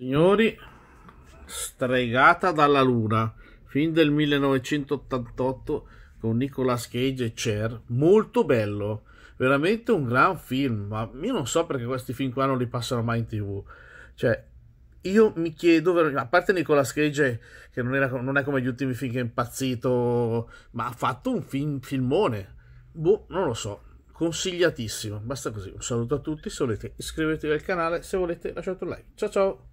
Signori, stregata dalla luna, film del 1988 con Nicolas Cage e Cher, molto bello, veramente un gran film, ma io non so perché questi film qua non li passano mai in tv, cioè io mi chiedo, a parte Nicolas Cage che non, era, non è come gli ultimi film che è impazzito, ma ha fatto un film, filmone, boh, non lo so, consigliatissimo, basta così, un saluto a tutti, se volete iscrivetevi al canale, se volete lasciate un like, ciao ciao!